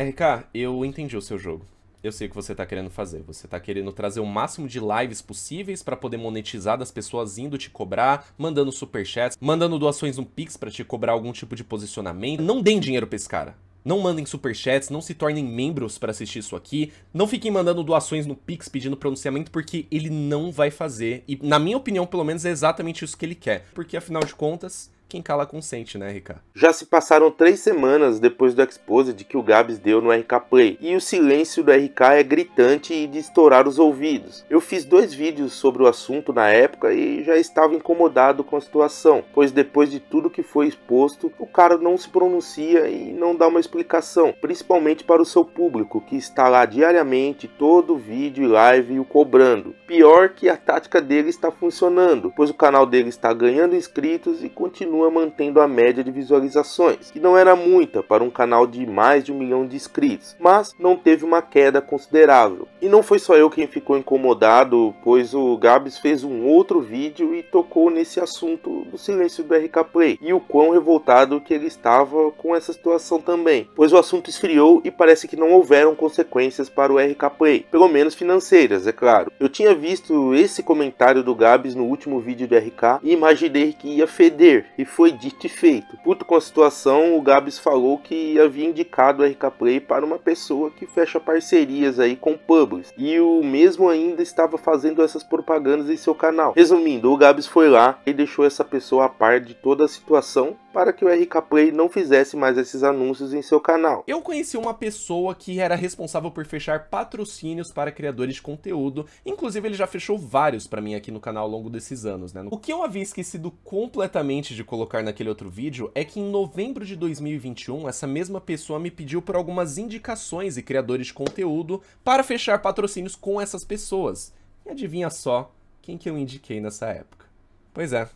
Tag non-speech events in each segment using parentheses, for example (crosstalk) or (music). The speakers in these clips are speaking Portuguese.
RK, eu entendi o seu jogo. Eu sei o que você tá querendo fazer. Você tá querendo trazer o máximo de lives possíveis para poder monetizar das pessoas indo te cobrar, mandando superchats, mandando doações no Pix para te cobrar algum tipo de posicionamento. Não deem dinheiro pra esse cara. Não mandem superchats, não se tornem membros para assistir isso aqui. Não fiquem mandando doações no Pix pedindo pronunciamento, porque ele não vai fazer. E, na minha opinião, pelo menos, é exatamente isso que ele quer. Porque, afinal de contas, quem cala consente, né, RK? Já se passaram três semanas depois do exposed que o Gabs deu no RK Play, e o silêncio do RK é gritante e de estourar os ouvidos. Eu fiz dois vídeos sobre o assunto na época e já estava incomodado com a situação, pois depois de tudo que foi exposto, o cara não se pronuncia e não dá uma explicação, principalmente para o seu público, que está lá diariamente, todo vídeo e live o cobrando. Pior que a tática dele está funcionando, pois o canal dele está ganhando inscritos e continua continua mantendo a média de visualizações, que não era muita para um canal de mais de um milhão de inscritos, mas não teve uma queda considerável. E não foi só eu quem ficou incomodado, pois o Gabs fez um outro vídeo e tocou nesse assunto do silêncio do RK Play e o quão revoltado que ele estava com essa situação também, pois o assunto esfriou e parece que não houveram consequências para o RK Play, pelo menos financeiras, é claro. Eu tinha visto esse comentário do Gabs no último vídeo do RK e imaginei que ia feder e foi dito e feito. Puto com a situação, o Gabs falou que havia indicado o RK Play para uma pessoa que fecha parcerias aí com pubs. E o mesmo ainda estava fazendo essas propagandas em seu canal. Resumindo, o Gabs foi lá e deixou essa pessoa a par de toda a situação para que o RK Play não fizesse mais esses anúncios em seu canal. Eu conheci uma pessoa que era responsável por fechar patrocínios para criadores de conteúdo, inclusive ele já fechou vários para mim aqui no canal ao longo desses anos, né? O que eu havia esquecido completamente de colocar naquele outro vídeo é que em novembro de 2021 essa mesma pessoa me pediu por algumas indicações e criadores de conteúdo para fechar patrocínios com essas pessoas. E adivinha só quem que eu indiquei nessa época? Pois é,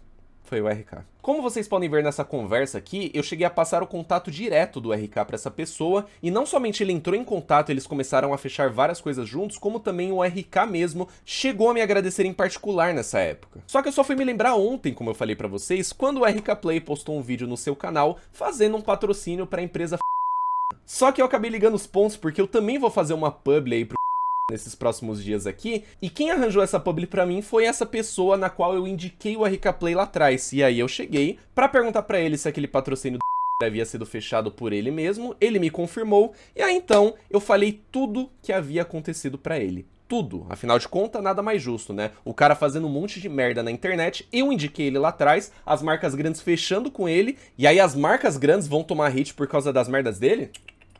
foi o RK. Como vocês podem ver nessa conversa aqui, eu cheguei a passar o contato direto do RK para essa pessoa, e não somente ele entrou em contato, eles começaram a fechar várias coisas juntos, como também o RK mesmo chegou a me agradecer em particular nessa época. Só que eu só fui me lembrar ontem, como eu falei para vocês, quando o RK Play postou um vídeo no seu canal fazendo um patrocínio para a empresa Só que eu acabei ligando os pontos porque eu também vou fazer uma pub aí pro nesses próximos dias aqui. E quem arranjou essa publi para mim foi essa pessoa na qual eu indiquei o RK Play lá atrás. E aí eu cheguei para perguntar para ele se aquele patrocínio do (laughs) havia sido fechado por ele mesmo, ele me confirmou, e aí então eu falei tudo que havia acontecido para ele tudo. Afinal de contas, nada mais justo, né? O cara fazendo um monte de merda na internet, eu indiquei ele lá atrás, as marcas grandes fechando com ele, e aí as marcas grandes vão tomar hit por causa das merdas dele?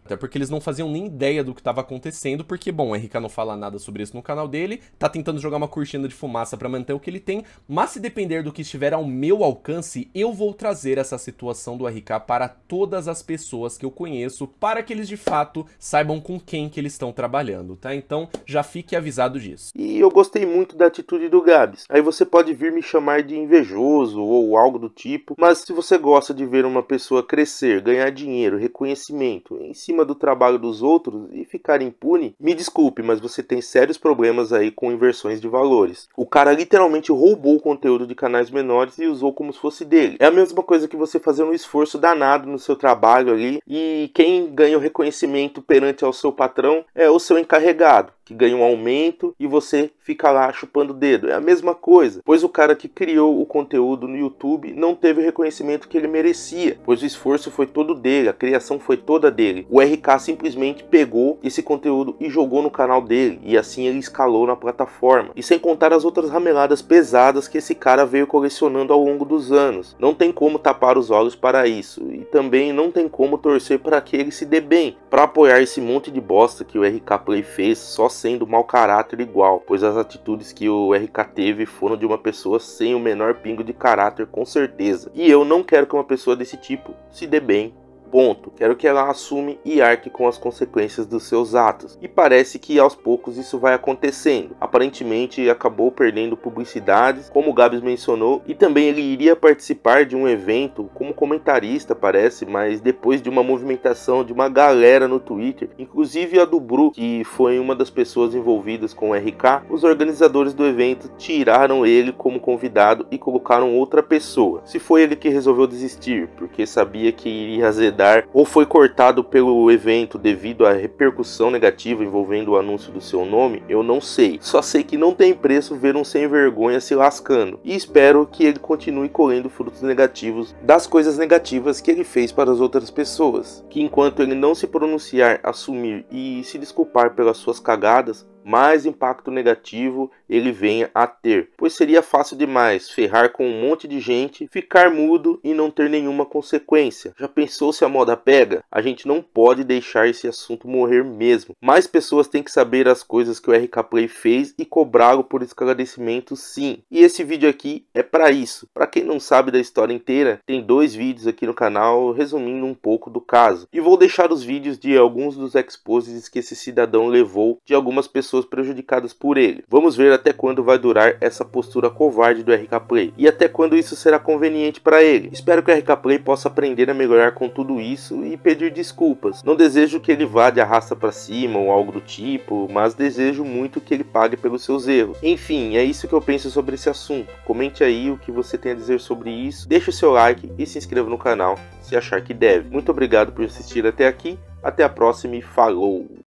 Até porque eles não faziam nem ideia do que estava acontecendo, porque, bom, o RK não fala nada sobre isso no canal dele, tá tentando jogar uma cortina de fumaça para manter o que ele tem, mas se depender do que estiver ao meu alcance, eu vou trazer essa situação do RK para todas as pessoas que eu conheço, para que eles de fato saibam com quem que eles estão trabalhando, tá? Então já fique avisado disso. E eu gostei muito da atitude do Gabs. Aí você pode vir me chamar de invejoso ou algo do tipo, mas se você gosta de ver uma pessoa crescer, ganhar dinheiro, reconhecimento, em se cima do trabalho dos outros e ficar impune, me desculpe, mas você tem sérios problemas aí com inversões de valores. O cara literalmente roubou o conteúdo de canais menores e usou como se fosse dele. É a mesma coisa que você fazer um esforço danado no seu trabalho ali e quem ganha o reconhecimento perante ao seu patrão é o seu encarregado que ganha um aumento e você fica lá chupando o dedo. É a mesma coisa, pois o cara que criou o conteúdo no YouTube não teve o reconhecimento que ele merecia, pois o esforço foi todo dele, a criação foi toda dele. O RK simplesmente pegou esse conteúdo e jogou no canal dele, e assim ele escalou na plataforma. E sem contar as outras rameladas pesadas que esse cara veio colecionando ao longo dos anos. Não tem como tapar os olhos para isso, e também não tem como torcer para que ele se dê bem. Para apoiar esse monte de bosta que o RK Play fez, só sendo mau caráter igual, pois as atitudes que o RK teve foram de uma pessoa sem o menor pingo de caráter, com certeza. E eu não quero que uma pessoa desse tipo se dê bem ponto, quero que ela assume e arque com as consequências dos seus atos. E parece que aos poucos isso vai acontecendo. Aparentemente acabou perdendo publicidades, como o Gabs mencionou, e também ele iria participar de um evento como comentarista, parece, mas depois de uma movimentação de uma galera no Twitter, inclusive a do Bru, que foi uma das pessoas envolvidas com o RK, os organizadores do evento tiraram ele como convidado e colocaram outra pessoa. Se foi ele que resolveu desistir, porque sabia que iria azedar radar ou foi cortado pelo evento devido à repercussão negativa envolvendo o anúncio do seu nome, eu não sei. Só sei que não tem preço ver um sem vergonha se lascando e espero que ele continue colhendo frutos negativos das coisas negativas que ele fez para as outras pessoas. Que enquanto ele não se pronunciar, assumir e se desculpar pelas suas cagadas, mais impacto negativo ele venha a ter, pois seria fácil demais ferrar com um monte de gente, ficar mudo e não ter nenhuma consequência. Já pensou se a moda pega? A gente não pode deixar esse assunto morrer mesmo. Mais pessoas têm que saber as coisas que o RK Play fez e cobrá-lo por esclarecimento sim. E esse vídeo aqui é para isso. Para quem não sabe da história inteira, tem dois vídeos aqui no canal resumindo um pouco do caso. E vou deixar os vídeos de alguns dos exposes que esse cidadão levou de algumas pessoas pessoas prejudicadas por ele. Vamos ver até quando vai durar essa postura covarde do RK Play e até quando isso será conveniente para ele. Espero que o RK Play possa aprender a melhorar com tudo isso e pedir desculpas. Não desejo que ele vá de arrasta para cima ou algo do tipo, mas desejo muito que ele pague pelos seus erros. Enfim, é isso que eu penso sobre esse assunto. Comente aí o que você tem a dizer sobre isso, deixe o seu like e se inscreva no canal se achar que deve. Muito obrigado por assistir até aqui. Até a próxima e falou!